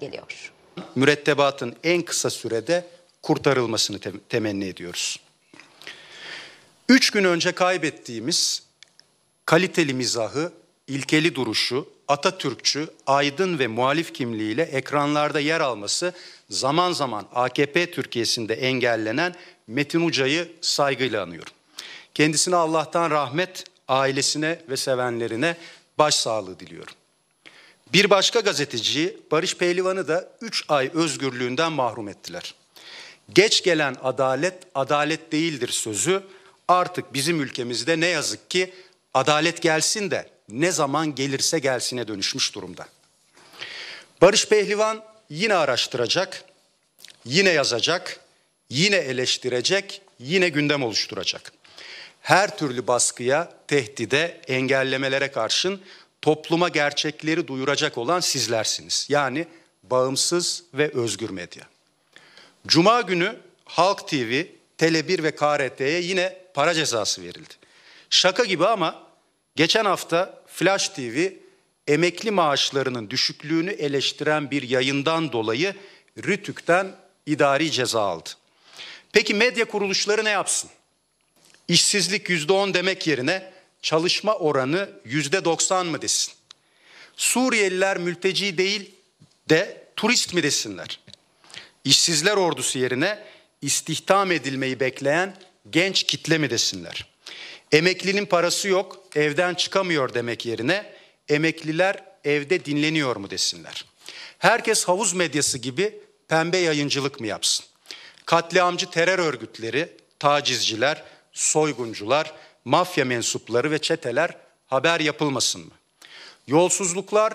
geliyor. Mürettebatın en kısa sürede kurtarılmasını te temenni ediyoruz. Üç gün önce kaybettiğimiz kaliteli mizahı, ilkeli duruşu, Atatürkçü, aydın ve muhalif kimliğiyle ekranlarda yer alması zaman zaman AKP Türkiye'sinde engellenen Metin Uca'yı saygıyla anıyorum. Kendisine Allah'tan rahmet, ailesine ve sevenlerine başsağlığı diliyorum. Bir başka gazeteci Barış Pehlivan'ı da 3 ay özgürlüğünden mahrum ettiler. Geç gelen adalet adalet değildir sözü artık bizim ülkemizde ne yazık ki adalet gelsin de ne zaman gelirse gelsine dönüşmüş durumda. Barış Pehlivan yine araştıracak, yine yazacak, yine eleştirecek, yine gündem oluşturacak. Her türlü baskıya, tehdide, engellemelere karşın topluma gerçekleri duyuracak olan sizlersiniz. Yani bağımsız ve özgür medya. Cuma günü Halk TV, Tele1 ve KRT'ye yine para cezası verildi. Şaka gibi ama geçen hafta Flash TV emekli maaşlarının düşüklüğünü eleştiren bir yayından dolayı Rütük'ten idari ceza aldı. Peki medya kuruluşları ne yapsın? İşsizlik yüzde on demek yerine çalışma oranı yüzde 90 mı desin? Suriyeliler mülteci değil de turist mi desinler? İşsizler ordusu yerine istihdam edilmeyi bekleyen genç kitle mi desinler? Emeklinin parası yok, evden çıkamıyor demek yerine emekliler evde dinleniyor mu desinler? Herkes havuz medyası gibi pembe yayıncılık mı yapsın? Katliamcı terör örgütleri, tacizciler, soyguncular, mafya mensupları ve çeteler haber yapılmasın mı? Yolsuzluklar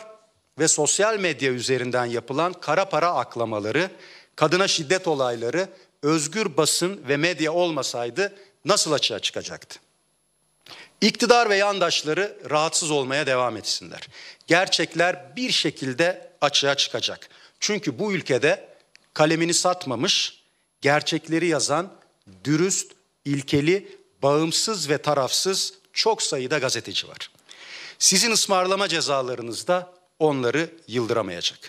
ve sosyal medya üzerinden yapılan kara para aklamaları, kadına şiddet olayları özgür basın ve medya olmasaydı nasıl açığa çıkacaktı? İktidar ve yandaşları rahatsız olmaya devam etsinler. Gerçekler bir şekilde açığa çıkacak. Çünkü bu ülkede kalemini satmamış, gerçekleri yazan dürüst, ilkeli bağımsız ve tarafsız çok sayıda gazeteci var. Sizin ısmarlama cezalarınız da onları yıldıramayacak.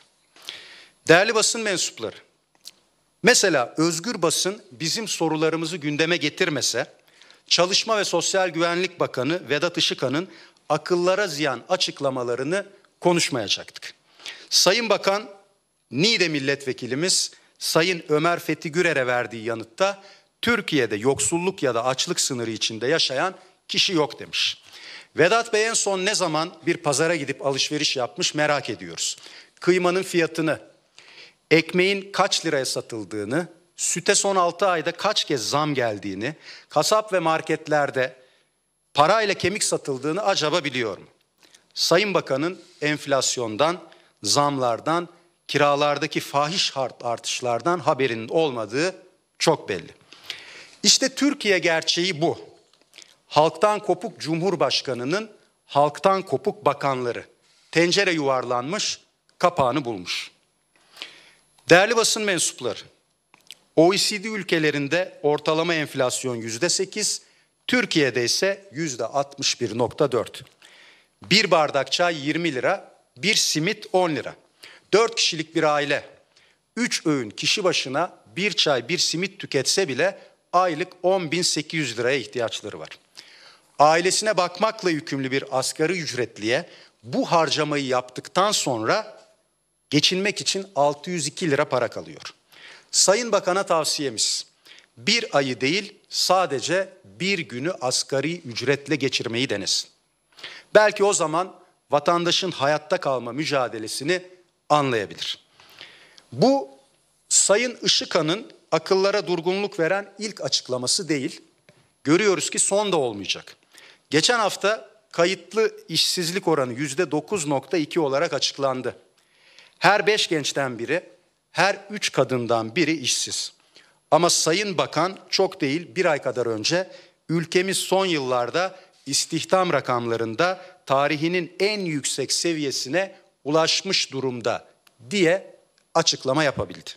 Değerli basın mensupları, mesela özgür basın bizim sorularımızı gündeme getirmese, Çalışma ve Sosyal Güvenlik Bakanı Vedat Işıkan'ın akıllara ziyan açıklamalarını konuşmayacaktık. Sayın Bakan, Niğde Milletvekilimiz Sayın Ömer Fethi Gürer'e verdiği yanıtta Türkiye'de yoksulluk ya da açlık sınırı içinde yaşayan kişi yok demiş. Vedat Bey en son ne zaman bir pazara gidip alışveriş yapmış merak ediyoruz. Kıymanın fiyatını, ekmeğin kaç liraya satıldığını, süte son 6 ayda kaç kez zam geldiğini, kasap ve marketlerde parayla kemik satıldığını acaba biliyor mu? Sayın Bakan'ın enflasyondan, zamlardan, kiralardaki fahiş artışlardan haberinin olmadığı çok belli. İşte Türkiye gerçeği bu. Halktan kopuk Cumhurbaşkanı'nın halktan kopuk bakanları. Tencere yuvarlanmış, kapağını bulmuş. Değerli basın mensupları, OECD ülkelerinde ortalama enflasyon yüzde sekiz, Türkiye'de ise yüzde 61.4. Bir bardak çay 20 lira, bir simit 10 lira. Dört kişilik bir aile, üç öğün kişi başına bir çay bir simit tüketse bile aylık 10.800 liraya ihtiyaçları var. Ailesine bakmakla yükümlü bir asgari ücretliye bu harcamayı yaptıktan sonra geçinmek için 602 lira para kalıyor. Sayın Bakan'a tavsiyemiz bir ayı değil sadece bir günü asgari ücretle geçirmeyi denesin. Belki o zaman vatandaşın hayatta kalma mücadelesini anlayabilir. Bu Sayın Işıkan'ın akıllara durgunluk veren ilk açıklaması değil. Görüyoruz ki son da olmayacak. Geçen hafta kayıtlı işsizlik oranı yüzde %9.2 olarak açıklandı. Her beş gençten biri, her üç kadından biri işsiz. Ama Sayın Bakan çok değil bir ay kadar önce ülkemiz son yıllarda istihdam rakamlarında tarihinin en yüksek seviyesine ulaşmış durumda diye açıklama yapabildi.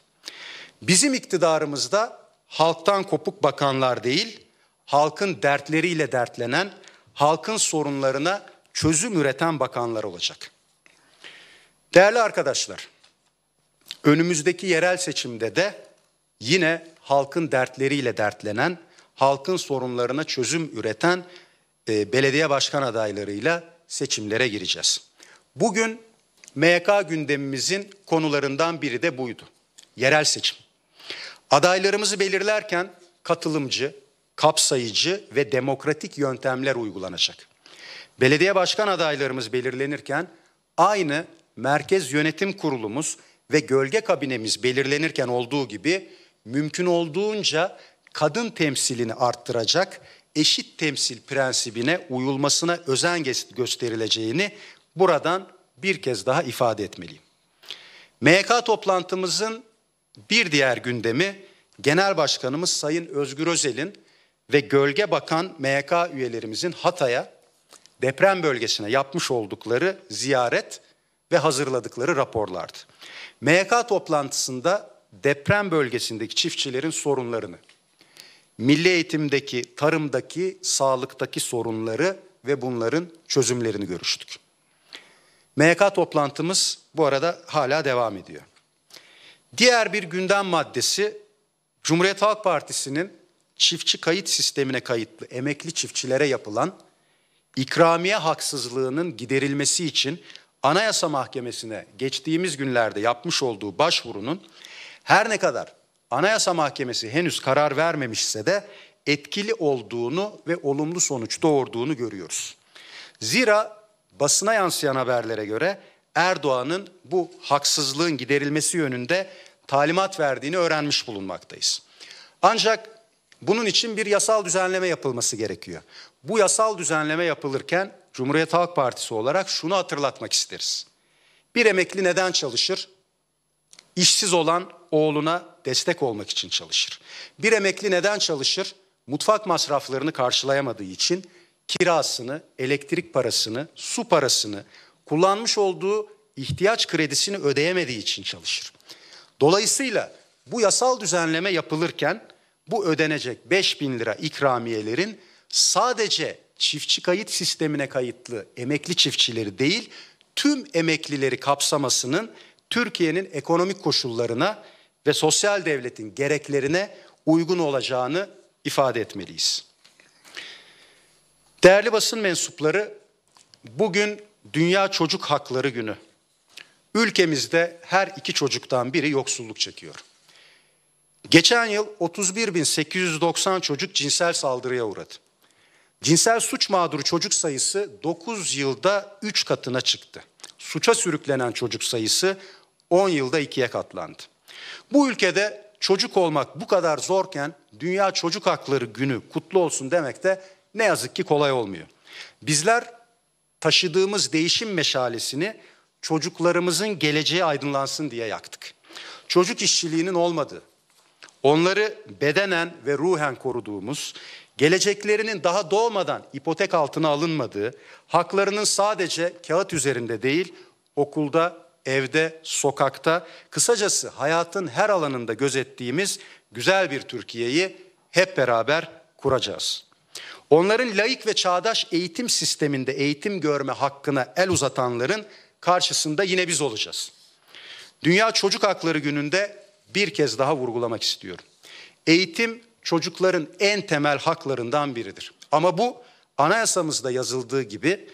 Bizim iktidarımızda halktan kopuk bakanlar değil, halkın dertleriyle dertlenen, halkın sorunlarına çözüm üreten bakanlar olacak. Değerli arkadaşlar, önümüzdeki yerel seçimde de yine halkın dertleriyle dertlenen, halkın sorunlarına çözüm üreten e, belediye başkan adaylarıyla seçimlere gireceğiz. Bugün MK gündemimizin konularından biri de buydu. Yerel seçim. Adaylarımızı belirlerken katılımcı, kapsayıcı ve demokratik yöntemler uygulanacak. Belediye başkan adaylarımız belirlenirken aynı merkez yönetim kurulumuz ve gölge kabinemiz belirlenirken olduğu gibi mümkün olduğunca kadın temsilini arttıracak eşit temsil prensibine uyulmasına özen gösterileceğini buradan bir kez daha ifade etmeliyim. MK toplantımızın bir diğer gündemi Genel Başkanımız Sayın Özgür Özel'in ve Gölge Bakan MK üyelerimizin Hatay'a deprem bölgesine yapmış oldukları ziyaret ve hazırladıkları raporlardı. MK toplantısında deprem bölgesindeki çiftçilerin sorunlarını, milli eğitimdeki, tarımdaki, sağlıktaki sorunları ve bunların çözümlerini görüştük. MK toplantımız bu arada hala devam ediyor. Diğer bir gündem maddesi Cumhuriyet Halk Partisi'nin çiftçi kayıt sistemine kayıtlı emekli çiftçilere yapılan ikramiye haksızlığının giderilmesi için Anayasa Mahkemesi'ne geçtiğimiz günlerde yapmış olduğu başvurunun her ne kadar Anayasa Mahkemesi henüz karar vermemişse de etkili olduğunu ve olumlu sonuç doğurduğunu görüyoruz. Zira basına yansıyan haberlere göre Erdoğan'ın bu haksızlığın giderilmesi yönünde talimat verdiğini öğrenmiş bulunmaktayız. Ancak bunun için bir yasal düzenleme yapılması gerekiyor. Bu yasal düzenleme yapılırken Cumhuriyet Halk Partisi olarak şunu hatırlatmak isteriz. Bir emekli neden çalışır? İşsiz olan oğluna destek olmak için çalışır. Bir emekli neden çalışır? Mutfak masraflarını karşılayamadığı için kirasını, elektrik parasını, su parasını, kullanmış olduğu ihtiyaç kredisini ödeyemediği için çalışır. Dolayısıyla bu yasal düzenleme yapılırken bu ödenecek 5 bin lira ikramiyelerin sadece çiftçi kayıt sistemine kayıtlı emekli çiftçileri değil, tüm emeklileri kapsamasının Türkiye'nin ekonomik koşullarına ve sosyal devletin gereklerine uygun olacağını ifade etmeliyiz. Değerli basın mensupları, bugün Dünya Çocuk Hakları Günü. Ülkemizde her iki çocuktan biri yoksulluk çekiyor. Geçen yıl 31.890 çocuk cinsel saldırıya uğradı. Cinsel suç mağduru çocuk sayısı 9 yılda 3 katına çıktı. Suça sürüklenen çocuk sayısı 10 yılda 2'ye katlandı. Bu ülkede çocuk olmak bu kadar zorken Dünya Çocuk Hakları Günü kutlu olsun demek de ne yazık ki kolay olmuyor. Bizler taşıdığımız değişim meşalesini çocuklarımızın geleceği aydınlansın diye yaktık. Çocuk işçiliğinin olmadığı, onları bedenen ve ruhen koruduğumuz, geleceklerinin daha doğmadan ipotek altına alınmadığı, haklarının sadece kağıt üzerinde değil, okulda, evde, sokakta, kısacası hayatın her alanında gözettiğimiz güzel bir Türkiye'yi hep beraber kuracağız. Onların layık ve çağdaş eğitim sisteminde eğitim görme hakkına el uzatanların karşısında yine biz olacağız. Dünya Çocuk Hakları Günü'nde bir kez daha vurgulamak istiyorum. Eğitim çocukların en temel haklarından biridir. Ama bu anayasamızda yazıldığı gibi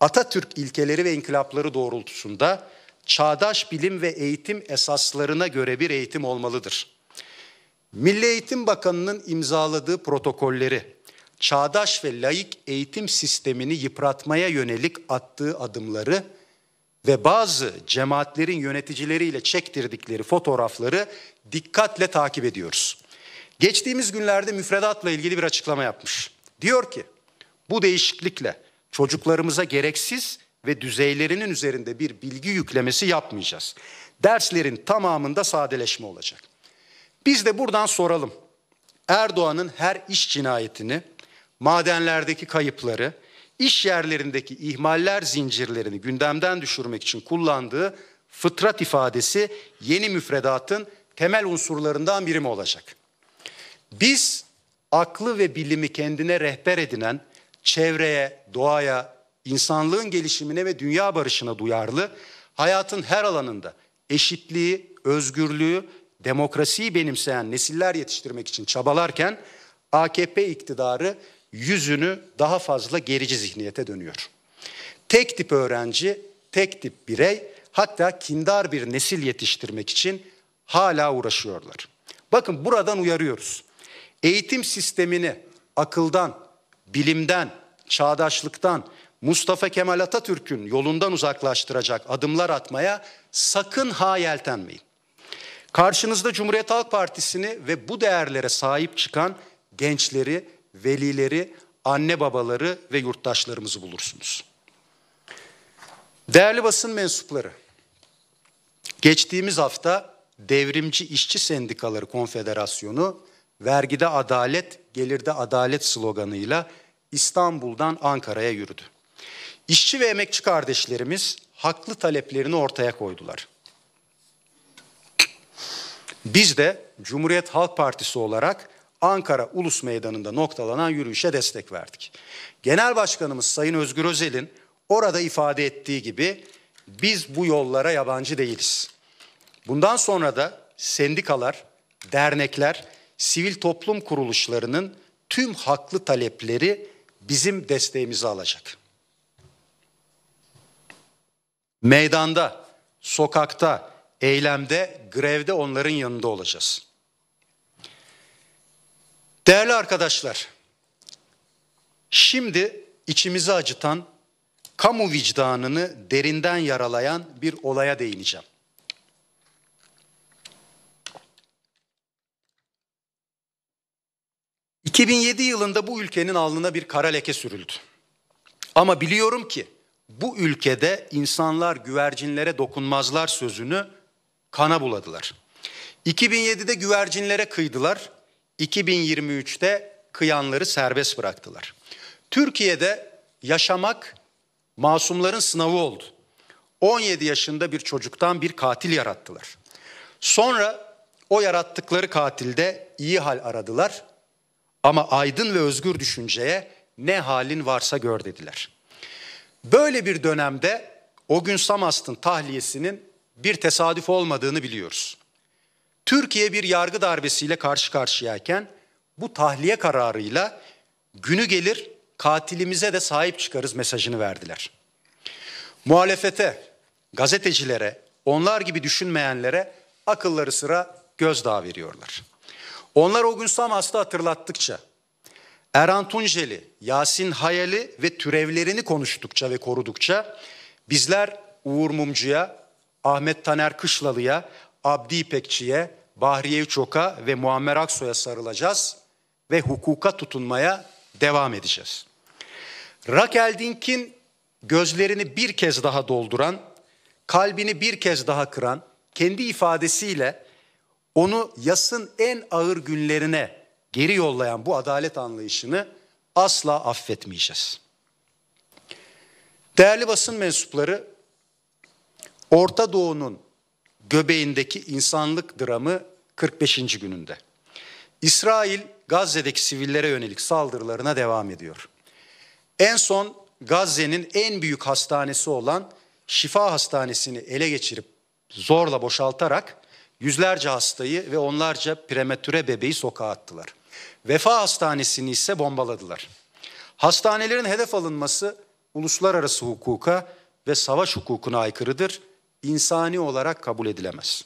Atatürk ilkeleri ve inkılapları doğrultusunda çağdaş bilim ve eğitim esaslarına göre bir eğitim olmalıdır. Milli Eğitim Bakanı'nın imzaladığı protokolleri çağdaş ve layık eğitim sistemini yıpratmaya yönelik attığı adımları ve bazı cemaatlerin yöneticileriyle çektirdikleri fotoğrafları dikkatle takip ediyoruz. Geçtiğimiz günlerde müfredatla ilgili bir açıklama yapmış. Diyor ki bu değişiklikle çocuklarımıza gereksiz ve düzeylerinin üzerinde bir bilgi yüklemesi yapmayacağız. Derslerin tamamında sadeleşme olacak. Biz de buradan soralım. Erdoğan'ın her iş cinayetini, madenlerdeki kayıpları, iş yerlerindeki ihmaller zincirlerini gündemden düşürmek için kullandığı fıtrat ifadesi yeni müfredatın temel unsurlarından biri mi olacak? Biz aklı ve bilimi kendine rehber edinen çevreye, doğaya, insanlığın gelişimine ve dünya barışına duyarlı, hayatın her alanında eşitliği, özgürlüğü, demokrasiyi benimseyen nesiller yetiştirmek için çabalarken AKP iktidarı yüzünü daha fazla gerici zihniyete dönüyor. Tek tip öğrenci, tek tip birey hatta kindar bir nesil yetiştirmek için hala uğraşıyorlar. Bakın buradan uyarıyoruz. Eğitim sistemini akıldan, bilimden, çağdaşlıktan, Mustafa Kemal Atatürk'ün yolundan uzaklaştıracak adımlar atmaya sakın ha yeltenmeyin. Karşınızda Cumhuriyet Halk Partisi'ni ve bu değerlere sahip çıkan gençleri velileri, anne babaları ve yurttaşlarımızı bulursunuz. Değerli basın mensupları, geçtiğimiz hafta Devrimci İşçi Sendikaları Konfederasyonu vergide adalet, gelirde adalet sloganıyla İstanbul'dan Ankara'ya yürüdü. İşçi ve emekçi kardeşlerimiz haklı taleplerini ortaya koydular. Biz de Cumhuriyet Halk Partisi olarak Ankara Ulus Meydanı'nda noktalanan yürüyüşe destek verdik. Genel Başkanımız Sayın Özgür Özel'in orada ifade ettiği gibi biz bu yollara yabancı değiliz. Bundan sonra da sendikalar, dernekler, sivil toplum kuruluşlarının tüm haklı talepleri bizim desteğimizi alacak. Meydanda, sokakta, eylemde, grevde onların yanında olacağız. Değerli arkadaşlar, şimdi içimizi acıtan, kamu vicdanını derinden yaralayan bir olaya değineceğim. ...2007 yılında bu ülkenin alnına bir kara leke sürüldü. Ama biliyorum ki bu ülkede insanlar güvercinlere dokunmazlar sözünü kana buladılar. 2007'de güvercinlere kıydılar 2023'te kıyanları serbest bıraktılar. Türkiye'de yaşamak masumların sınavı oldu. 17 yaşında bir çocuktan bir katil yarattılar. Sonra o yarattıkları katilde iyi hal aradılar ama aydın ve özgür düşünceye ne halin varsa gör dediler. Böyle bir dönemde o gün Samast'ın tahliyesinin bir tesadüf olmadığını biliyoruz. Türkiye bir yargı darbesiyle karşı karşıyayken bu tahliye kararıyla günü gelir katilimize de sahip çıkarız mesajını verdiler. Muhalefete, gazetecilere, onlar gibi düşünmeyenlere akılları sıra gözdağı veriyorlar. Onlar o gün Samas'ta hatırlattıkça, Erhan Tunceli, Yasin Hayali ve türevlerini konuştukça ve korudukça bizler Uğur Mumcu'ya, Ahmet Taner Kışlalı'ya, Abdi İpekçi'ye, Bahriye Çok'a ve Muammer Aksoy'a sarılacağız ve hukuka tutunmaya devam edeceğiz. Raquel Dink'in gözlerini bir kez daha dolduran, kalbini bir kez daha kıran, kendi ifadesiyle onu yasın en ağır günlerine geri yollayan bu adalet anlayışını asla affetmeyeceğiz. Değerli basın mensupları, Orta Doğu'nun göbeğindeki insanlık dramı 45. gününde. İsrail Gazze'deki sivillere yönelik saldırılarına devam ediyor. En son Gazze'nin en büyük hastanesi olan Şifa Hastanesi'ni ele geçirip zorla boşaltarak yüzlerce hastayı ve onlarca prematüre bebeği sokağa attılar. Vefa Hastanesi'ni ise bombaladılar. Hastanelerin hedef alınması uluslararası hukuka ve savaş hukukuna aykırıdır insani olarak kabul edilemez.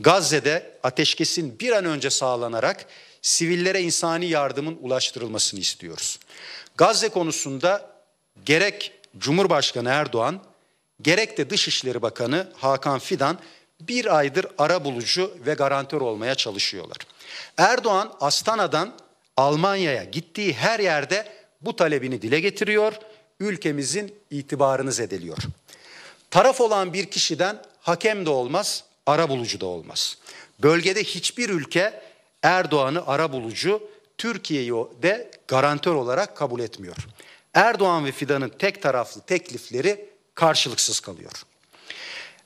Gazze'de ateşkesin bir an önce sağlanarak sivillere insani yardımın ulaştırılmasını istiyoruz. Gazze konusunda gerek Cumhurbaşkanı Erdoğan gerek de Dışişleri Bakanı Hakan Fidan bir aydır ara bulucu ve garantör olmaya çalışıyorlar. Erdoğan Astana'dan Almanya'ya gittiği her yerde bu talebini dile getiriyor, ülkemizin itibarını zedeliyor. Taraf olan bir kişiden hakem de olmaz, ara bulucu da olmaz. Bölgede hiçbir ülke Erdoğan'ı ara bulucu, Türkiye'yi de garantör olarak kabul etmiyor. Erdoğan ve Fidan'ın tek taraflı teklifleri karşılıksız kalıyor.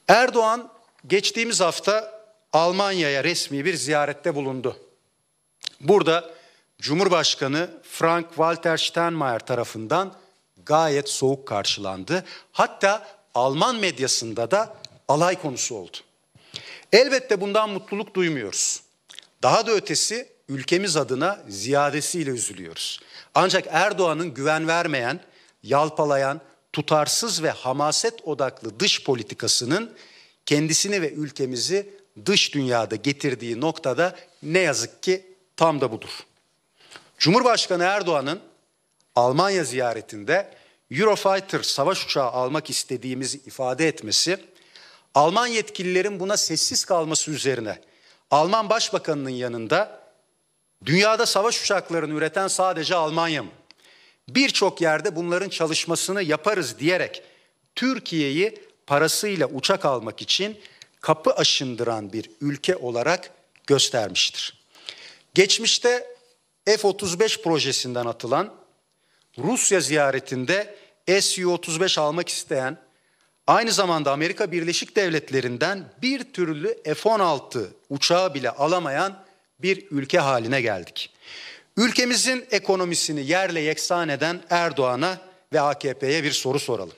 Erdoğan geçtiğimiz hafta Almanya'ya resmi bir ziyarette bulundu. Burada Cumhurbaşkanı Frank Walter Steinmeier tarafından gayet soğuk karşılandı. Hatta Alman medyasında da alay konusu oldu. Elbette bundan mutluluk duymuyoruz. Daha da ötesi ülkemiz adına ziyadesiyle üzülüyoruz. Ancak Erdoğan'ın güven vermeyen, yalpalayan, tutarsız ve hamaset odaklı dış politikasının kendisini ve ülkemizi dış dünyada getirdiği noktada ne yazık ki tam da budur. Cumhurbaşkanı Erdoğan'ın Almanya ziyaretinde Eurofighter savaş uçağı almak istediğimizi ifade etmesi, Alman yetkililerin buna sessiz kalması üzerine Alman Başbakanı'nın yanında dünyada savaş uçaklarını üreten sadece Almanya mı? Birçok yerde bunların çalışmasını yaparız diyerek Türkiye'yi parasıyla uçak almak için kapı aşındıran bir ülke olarak göstermiştir. Geçmişte F-35 projesinden atılan Rusya ziyaretinde SU-35 almak isteyen aynı zamanda Amerika Birleşik Devletleri'nden bir türlü F-16 uçağı bile alamayan bir ülke haline geldik. Ülkemizin ekonomisini yerle yeksan eden Erdoğan'a ve AKP'ye bir soru soralım.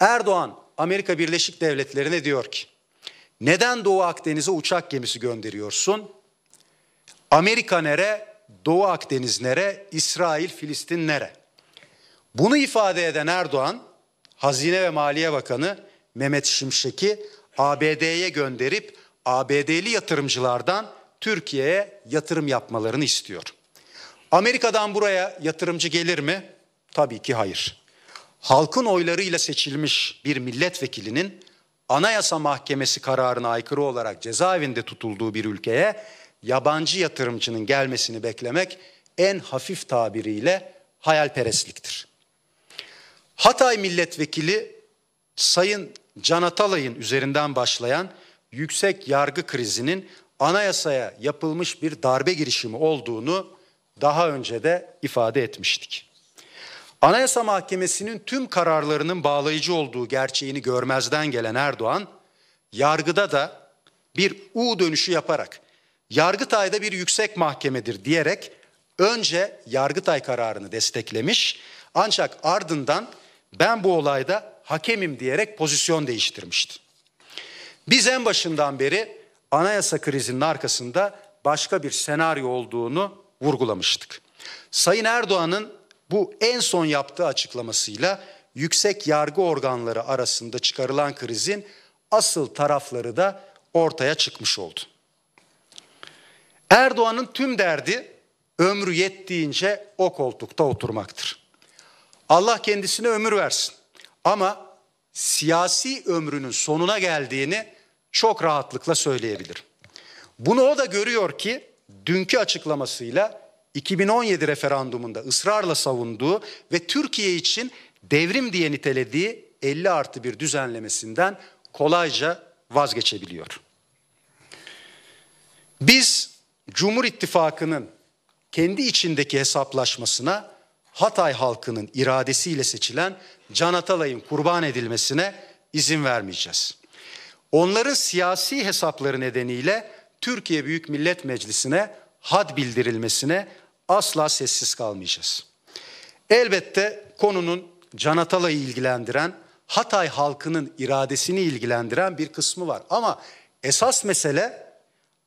Erdoğan Amerika Birleşik Devletleri'ne diyor ki neden Doğu Akdeniz'e uçak gemisi gönderiyorsun? Amerika nere, Doğu Akdeniz nere, İsrail Filistin nere? Bunu ifade eden Erdoğan, Hazine ve Maliye Bakanı Mehmet Şimşek'i ABD'ye gönderip ABD'li yatırımcılardan Türkiye'ye yatırım yapmalarını istiyor. Amerika'dan buraya yatırımcı gelir mi? Tabii ki hayır. Halkın oylarıyla seçilmiş bir milletvekilinin Anayasa Mahkemesi kararına aykırı olarak cezaevinde tutulduğu bir ülkeye yabancı yatırımcının gelmesini beklemek en hafif tabiriyle hayalperestliktir. Hatay milletvekili Sayın Can Atalay'ın üzerinden başlayan yüksek yargı krizinin anayasaya yapılmış bir darbe girişimi olduğunu daha önce de ifade etmiştik. Anayasa Mahkemesi'nin tüm kararlarının bağlayıcı olduğu gerçeğini görmezden gelen Erdoğan, yargıda da bir U dönüşü yaparak Yargıtay'da bir yüksek mahkemedir diyerek önce Yargıtay kararını desteklemiş ancak ardından ben bu olayda hakemim diyerek pozisyon değiştirmişti. Biz en başından beri anayasa krizinin arkasında başka bir senaryo olduğunu vurgulamıştık. Sayın Erdoğan'ın bu en son yaptığı açıklamasıyla yüksek yargı organları arasında çıkarılan krizin asıl tarafları da ortaya çıkmış oldu. Erdoğan'ın tüm derdi ömrü yettiğince o koltukta oturmaktır. Allah kendisine ömür versin. Ama siyasi ömrünün sonuna geldiğini çok rahatlıkla söyleyebilir. Bunu o da görüyor ki dünkü açıklamasıyla 2017 referandumunda ısrarla savunduğu ve Türkiye için devrim diye nitelediği 50 artı bir düzenlemesinden kolayca vazgeçebiliyor. Biz Cumhur İttifakı'nın kendi içindeki hesaplaşmasına Hatay halkının iradesiyle seçilen Can Atalay'ın kurban edilmesine izin vermeyeceğiz. Onların siyasi hesapları nedeniyle Türkiye Büyük Millet Meclisi'ne had bildirilmesine asla sessiz kalmayacağız. Elbette konunun Can Atalay'ı ilgilendiren, Hatay halkının iradesini ilgilendiren bir kısmı var. Ama esas mesele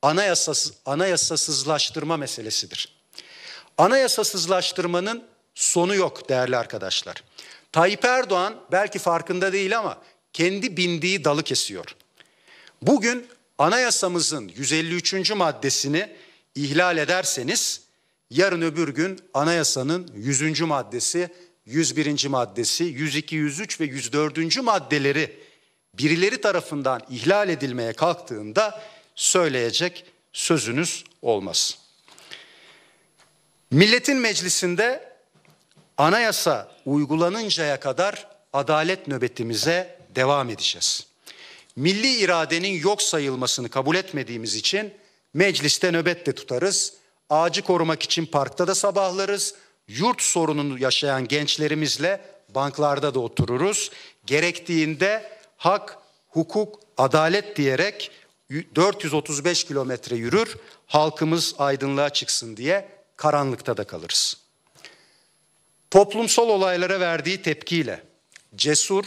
anayasasız, anayasasızlaştırma meselesidir. Anayasasızlaştırmanın sonu yok değerli arkadaşlar. Tayyip Erdoğan belki farkında değil ama kendi bindiği dalı kesiyor. Bugün anayasamızın 153. maddesini ihlal ederseniz yarın öbür gün anayasanın 100. maddesi, 101. maddesi, 102, 103 ve 104. maddeleri birileri tarafından ihlal edilmeye kalktığında söyleyecek sözünüz olmaz. Milletin meclisinde Anayasa uygulanıncaya kadar adalet nöbetimize devam edeceğiz. Milli iradenin yok sayılmasını kabul etmediğimiz için mecliste nöbet de tutarız. Ağacı korumak için parkta da sabahlarız. Yurt sorununu yaşayan gençlerimizle banklarda da otururuz. Gerektiğinde hak, hukuk, adalet diyerek 435 kilometre yürür, halkımız aydınlığa çıksın diye karanlıkta da kalırız toplumsal olaylara verdiği tepkiyle, cesur,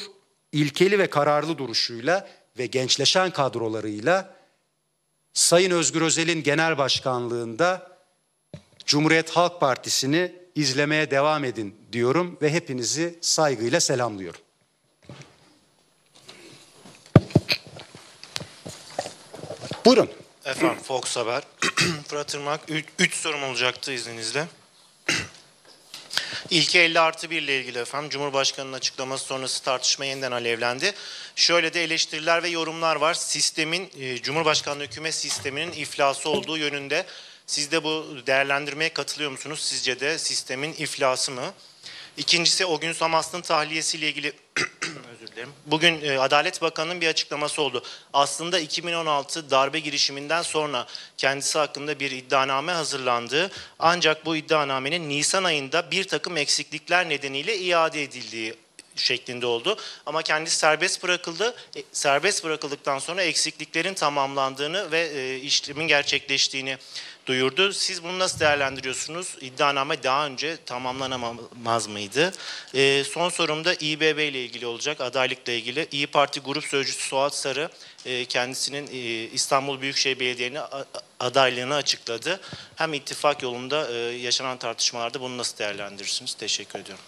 ilkeli ve kararlı duruşuyla ve gençleşen kadrolarıyla Sayın Özgür Özel'in genel başkanlığında Cumhuriyet Halk Partisi'ni izlemeye devam edin diyorum ve hepinizi saygıyla selamlıyorum. Buyurun. Efendim Fox Haber. Fırat Irmak 3 sorum olacaktı izninizle. İlki 50 artı 1 ile ilgili efendim Cumhurbaşkanı'nın açıklaması sonrası tartışma yeniden alevlendi. Şöyle de eleştiriler ve yorumlar var. Sistemin, e, Cumhurbaşkanlığı hükümet sisteminin iflası olduğu yönünde. Siz de bu değerlendirmeye katılıyor musunuz? Sizce de sistemin iflası mı? İkincisi o gün Samas'ın tahliyesiyle ilgili Bugün e, Adalet Bakanı'nın bir açıklaması oldu. Aslında 2016 darbe girişiminden sonra kendisi hakkında bir iddianame hazırlandı. Ancak bu iddianamenin Nisan ayında bir takım eksiklikler nedeniyle iade edildiği şeklinde oldu. Ama kendisi serbest bırakıldı. E, serbest bırakıldıktan sonra eksikliklerin tamamlandığını ve e, işlemin gerçekleştiğini duyurdu. Siz bunu nasıl değerlendiriyorsunuz? İddianame daha önce tamamlanamaz mıydı? E, son sorum da İBB ile ilgili olacak, adaylıkla ilgili. İyi Parti Grup Sözcüsü Suat Sarı e, kendisinin e, İstanbul Büyükşehir Belediye'nin adaylığını açıkladı. Hem ittifak yolunda e, yaşanan tartışmalarda bunu nasıl değerlendirirsiniz? Teşekkür ediyorum.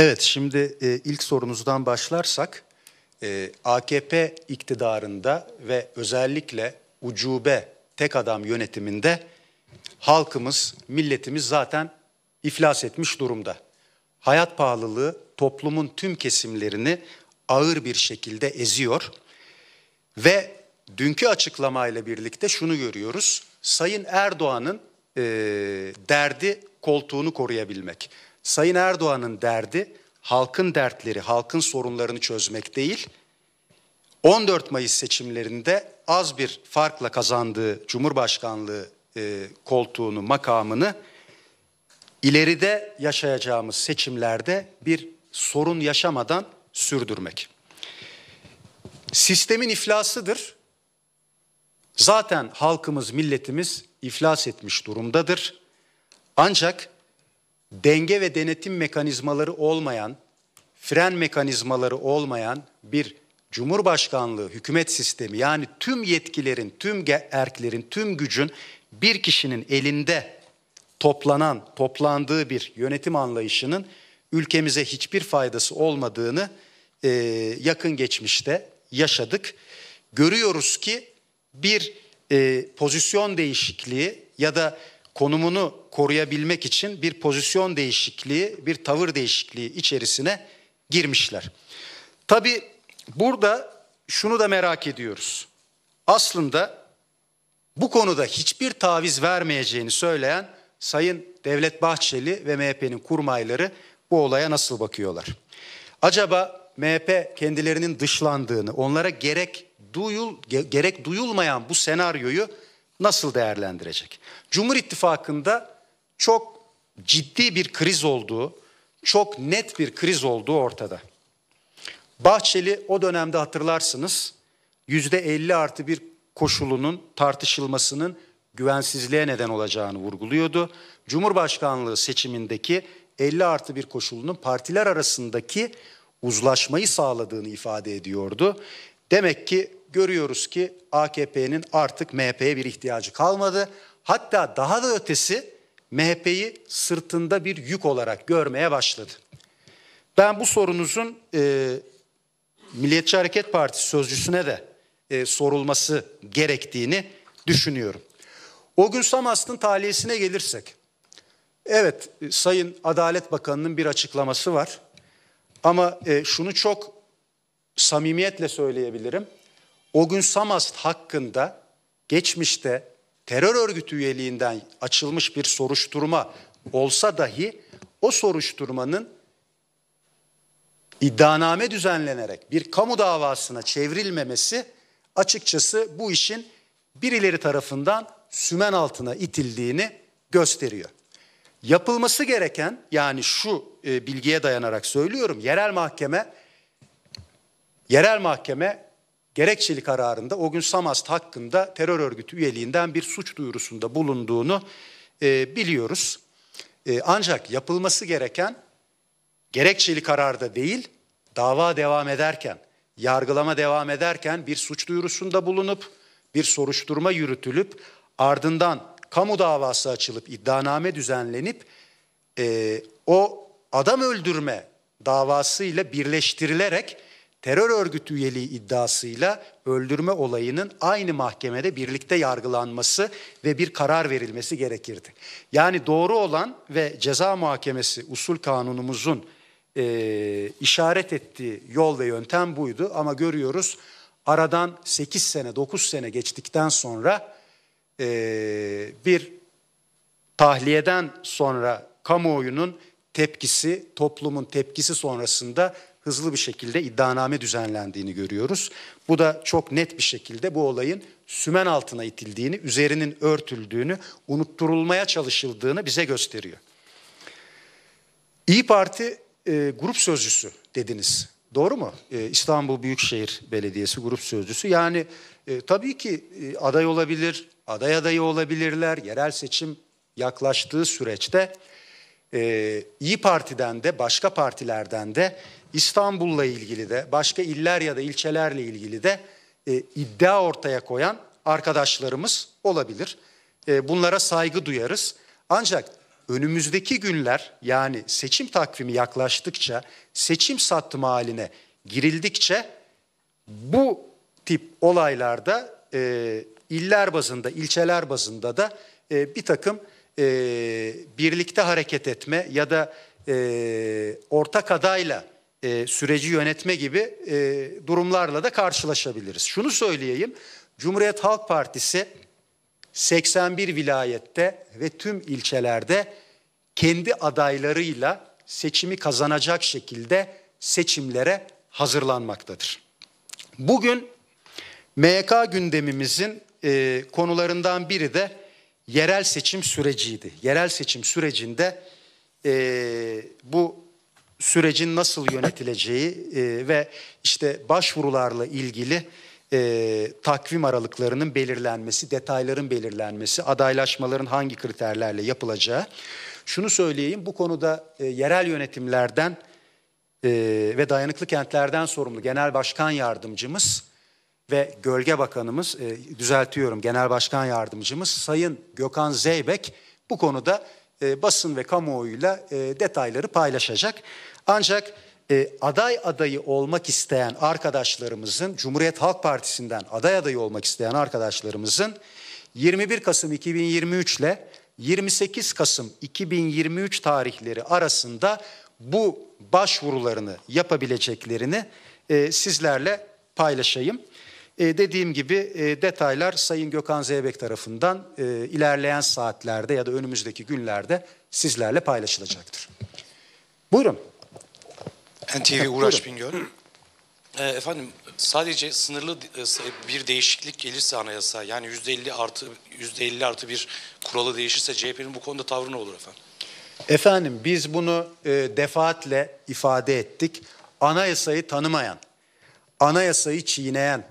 Evet, şimdi e, ilk sorunuzdan başlarsak, e, AKP iktidarında ve özellikle ucube tek adam yönetiminde halkımız, milletimiz zaten iflas etmiş durumda. Hayat pahalılığı toplumun tüm kesimlerini ağır bir şekilde eziyor ve dünkü açıklamayla birlikte şunu görüyoruz. Sayın Erdoğan'ın e, derdi koltuğunu koruyabilmek. Sayın Erdoğan'ın derdi halkın dertleri, halkın sorunlarını çözmek değil, 14 Mayıs seçimlerinde az bir farkla kazandığı Cumhurbaşkanlığı e, koltuğunu, makamını ileride yaşayacağımız seçimlerde bir sorun yaşamadan sürdürmek. Sistemin iflasıdır. Zaten halkımız, milletimiz iflas etmiş durumdadır. Ancak denge ve denetim mekanizmaları olmayan, fren mekanizmaları olmayan bir cumhurbaşkanlığı hükümet sistemi yani tüm yetkilerin, tüm erklerin, tüm gücün bir kişinin elinde toplanan, toplandığı bir yönetim anlayışının ülkemize hiçbir faydası olmadığını e, yakın geçmişte yaşadık. Görüyoruz ki bir e, pozisyon değişikliği ya da konumunu koruyabilmek için bir pozisyon değişikliği, bir tavır değişikliği içerisine girmişler. Tabi burada şunu da merak ediyoruz. Aslında bu konuda hiçbir taviz vermeyeceğini söyleyen Sayın Devlet Bahçeli ve MHP'nin kurmayları bu olaya nasıl bakıyorlar? Acaba MHP kendilerinin dışlandığını, onlara gerek duyul gerek duyulmayan bu senaryoyu nasıl değerlendirecek? Cumhur İttifakı'nda çok ciddi bir kriz olduğu, çok net bir kriz olduğu ortada. Bahçeli o dönemde hatırlarsınız yüzde 50 artı bir koşulunun tartışılmasının güvensizliğe neden olacağını vurguluyordu. Cumhurbaşkanlığı seçimindeki 50 artı bir koşulunun partiler arasındaki uzlaşmayı sağladığını ifade ediyordu. Demek ki görüyoruz ki AKP'nin artık MHP'ye bir ihtiyacı kalmadı. Hatta daha da ötesi MHP'yi sırtında bir yük olarak görmeye başladı. Ben bu sorunuzun e, Milliyetçi Hareket Partisi sözcüsüne de e, sorulması gerektiğini düşünüyorum. O gün Samast'ın taliyesine gelirsek, evet e, Sayın Adalet Bakanı'nın bir açıklaması var. Ama e, şunu çok samimiyetle söyleyebilirim o gün Samast hakkında geçmişte terör örgütü üyeliğinden açılmış bir soruşturma olsa dahi o soruşturmanın iddianame düzenlenerek bir kamu davasına çevrilmemesi açıkçası bu işin birileri tarafından sümen altına itildiğini gösteriyor. Yapılması gereken yani şu e, bilgiye dayanarak söylüyorum yerel mahkeme yerel mahkeme gerekçeli kararında o gün Samast hakkında terör örgütü üyeliğinden bir suç duyurusunda bulunduğunu e, biliyoruz. E, ancak yapılması gereken gerekçeli kararda değil, dava devam ederken, yargılama devam ederken bir suç duyurusunda bulunup, bir soruşturma yürütülüp, ardından kamu davası açılıp iddianame düzenlenip e, o adam öldürme davasıyla birleştirilerek terör örgütü üyeliği iddiasıyla öldürme olayının aynı mahkemede birlikte yargılanması ve bir karar verilmesi gerekirdi. Yani doğru olan ve ceza muhakemesi usul kanunumuzun e, işaret ettiği yol ve yöntem buydu. Ama görüyoruz aradan 8 sene 9 sene geçtikten sonra e, bir tahliyeden sonra kamuoyunun tepkisi, toplumun tepkisi sonrasında hızlı bir şekilde iddianame düzenlendiğini görüyoruz. Bu da çok net bir şekilde bu olayın sümen altına itildiğini, üzerinin örtüldüğünü, unutturulmaya çalışıldığını bize gösteriyor. İyi Parti e, grup sözcüsü dediniz. Doğru mu? E, İstanbul Büyükşehir Belediyesi grup sözcüsü. Yani e, tabii ki e, aday olabilir, aday adayı olabilirler. Yerel seçim yaklaştığı süreçte e, İyi Parti'den de başka partilerden de İstanbul'la ilgili de başka iller ya da ilçelerle ilgili de e, iddia ortaya koyan arkadaşlarımız olabilir. E, bunlara saygı duyarız. Ancak önümüzdeki günler yani seçim takvimi yaklaştıkça seçim sattım haline girildikçe bu tip olaylarda e, iller bazında ilçeler bazında da e, bir takım e, birlikte hareket etme ya da e, ortak adayla e, süreci yönetme gibi e, durumlarla da karşılaşabiliriz. Şunu söyleyeyim, Cumhuriyet Halk Partisi 81 vilayette ve tüm ilçelerde kendi adaylarıyla seçimi kazanacak şekilde seçimlere hazırlanmaktadır. Bugün MK gündemimizin e, konularından biri de yerel seçim süreciydi. Yerel seçim sürecinde e, bu sürecin nasıl yönetileceği e, ve işte başvurularla ilgili e, takvim aralıklarının belirlenmesi, detayların belirlenmesi, adaylaşmaların hangi kriterlerle yapılacağı. Şunu söyleyeyim bu konuda e, yerel yönetimlerden e, ve dayanıklı kentlerden sorumlu Genel Başkan Yardımcımız ve Gölge Bakanımız, e, düzeltiyorum Genel Başkan Yardımcımız Sayın Gökhan Zeybek bu konuda e, basın ve kamuoyuyla e, detayları paylaşacak. Ancak e, aday adayı olmak isteyen arkadaşlarımızın, Cumhuriyet Halk Partisi'nden aday adayı olmak isteyen arkadaşlarımızın 21 Kasım 2023 ile 28 Kasım 2023 tarihleri arasında bu başvurularını yapabileceklerini e, sizlerle paylaşayım. Ee, dediğim gibi e, detaylar Sayın Gökhan Zeybek tarafından e, ilerleyen saatlerde ya da önümüzdeki günlerde sizlerle paylaşılacaktır. Buyurun. NTV Uğraş Bingöl. Ee, efendim sadece sınırlı e, bir değişiklik gelirse anayasa yani yüzde %50 artı yüzde %50 artı bir kuralı değişirse CHP'nin bu konuda tavrı ne olur efendim? Efendim biz bunu defaatle ifade ettik. Anayasayı tanımayan, anayasayı çiğneyen,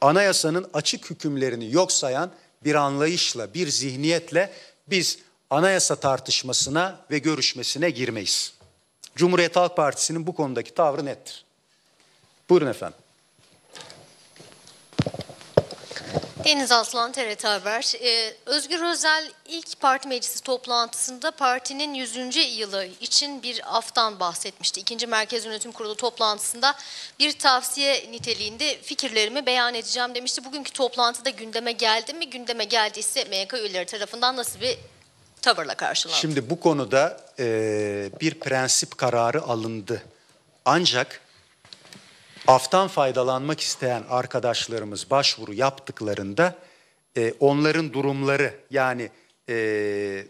anayasanın açık hükümlerini yok sayan bir anlayışla, bir zihniyetle biz anayasa tartışmasına ve görüşmesine girmeyiz. Cumhuriyet Halk Partisi'nin bu konudaki tavrı nettir. Buyurun efendim. Deniz Aslan, TRT Haber. Ee, Özgür Özel ilk parti meclisi toplantısında partinin 100. yılı için bir aftan bahsetmişti. İkinci Merkez Yönetim Kurulu toplantısında bir tavsiye niteliğinde fikirlerimi beyan edeceğim demişti. Bugünkü toplantıda gündeme geldi mi? Gündeme geldiyse MYK üyeleri tarafından nasıl bir tavırla karşılandı? Şimdi bu konuda e, bir prensip kararı alındı. Ancak Aftan faydalanmak isteyen arkadaşlarımız başvuru yaptıklarında e, onların durumları yani e,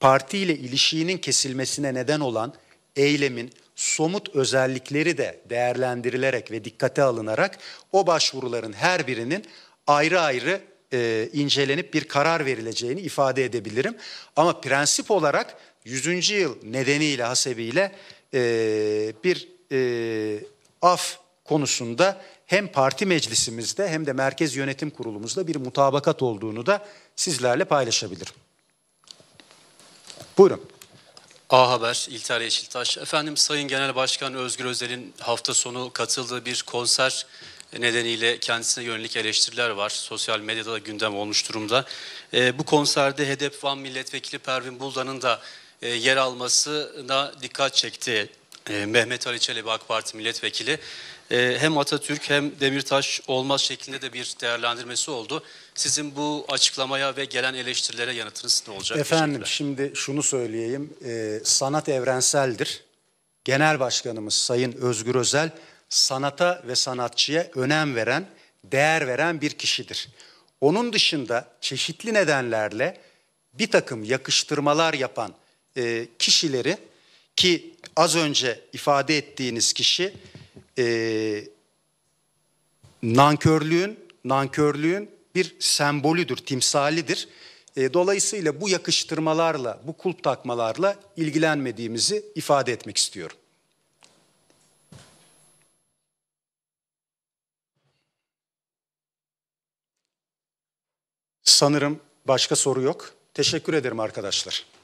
partiyle ilişiğinin kesilmesine neden olan eylemin somut özellikleri de değerlendirilerek ve dikkate alınarak o başvuruların her birinin ayrı ayrı e, incelenip bir karar verileceğini ifade edebilirim. Ama prensip olarak 100. yıl nedeniyle hasebiyle e, bir e, af konusunda hem parti meclisimizde hem de merkez yönetim kurulumuzda bir mutabakat olduğunu da sizlerle paylaşabilirim. Buyurun. A Haber, İlter Yeşiltaş. Efendim Sayın Genel Başkan Özgür Özel'in hafta sonu katıldığı bir konser nedeniyle kendisine yönelik eleştiriler var. Sosyal medyada da gündem olmuş durumda. E, bu konserde HDP e Van Milletvekili Pervin Buldan'ın da e, yer almasına dikkat çekti ee, Mehmet Ali Çelebi AK Parti milletvekili ee, hem Atatürk hem Demirtaş olmaz şeklinde de bir değerlendirmesi oldu. Sizin bu açıklamaya ve gelen eleştirilere yanıtınız ne olacak? Efendim şimdi şunu söyleyeyim. Ee, sanat evrenseldir. Genel Başkanımız Sayın Özgür Özel sanata ve sanatçıya önem veren, değer veren bir kişidir. Onun dışında çeşitli nedenlerle bir takım yakıştırmalar yapan e, kişileri ki az önce ifade ettiğiniz kişi e, nankörlüğün nankörlüğün bir sembolüdür, timsalidir. E, dolayısıyla bu yakıştırmalarla, bu kulp takmalarla ilgilenmediğimizi ifade etmek istiyorum. Sanırım başka soru yok. Teşekkür ederim arkadaşlar.